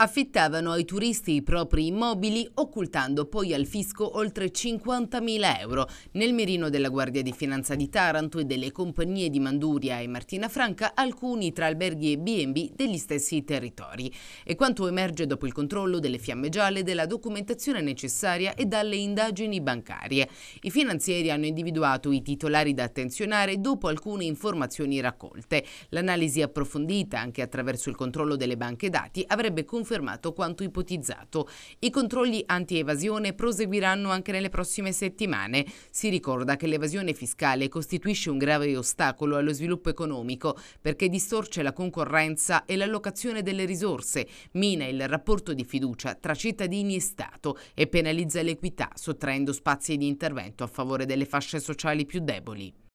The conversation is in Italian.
Affittavano ai turisti i propri immobili, occultando poi al fisco oltre 50.000 euro. Nel mirino della Guardia di Finanza di Taranto e delle compagnie di Manduria e Martina Franca, alcuni tra alberghi e B&B degli stessi territori. E quanto emerge dopo il controllo delle fiamme gialle, della documentazione necessaria e dalle indagini bancarie. I finanzieri hanno individuato i titolari da attenzionare dopo alcune informazioni raccolte. L'analisi approfondita, anche attraverso il controllo delle banche dati, avrebbe confermato confermato quanto ipotizzato. I controlli anti-evasione proseguiranno anche nelle prossime settimane. Si ricorda che l'evasione fiscale costituisce un grave ostacolo allo sviluppo economico perché distorce la concorrenza e l'allocazione delle risorse, mina il rapporto di fiducia tra cittadini e Stato e penalizza l'equità sottraendo spazi di intervento a favore delle fasce sociali più deboli.